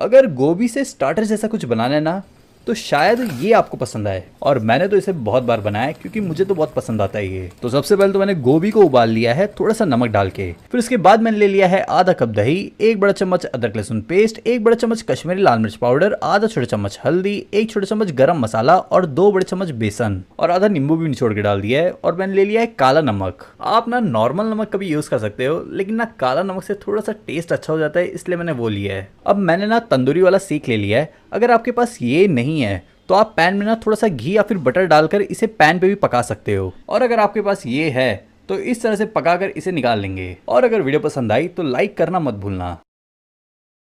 अगर गोभी से स्टार्टर जैसा कुछ बनाना है ना तो शायद ये आपको पसंद आए और मैंने तो इसे बहुत बार बनाया क्योंकि मुझे तो बहुत पसंद आता है ये तो सबसे पहले तो मैंने गोभी को उबाल लिया है थोड़ा सा नमक डाल के फिर उसके बाद मैंने ले लिया है आधा कप दही एक बड़ा चम्मच अदरक लहसुन पेस्ट एक बड़ा चम्मच कश्मीरी लाल मिर्च पाउडर आधा छोटे चम्मच हल्दी एक छोटे चम्मच गर्म मसाला और दो बड़े चम्मच बेसन और आधा नींबू भी निचोड़ के डाल दिया है और मैंने ले लिया है काला नमक आप ना नॉर्मल नमक कभी यूज कर सकते हो लेकिन ना काला नमक से थोड़ा सा टेस्ट अच्छा हो जाता है इसलिए मैंने वो लिया है अब मैंने ना तंदूरी वाला सीख ले लिया है अगर आपके पास ये नहीं है तो आप पैन में ना थोड़ा सा घी या फिर बटर डालकर इसे पैन पे भी पका सकते हो और अगर आपके पास ये है तो इस तरह से पकाकर इसे निकाल लेंगे और अगर वीडियो पसंद आई तो लाइक करना मत भूलना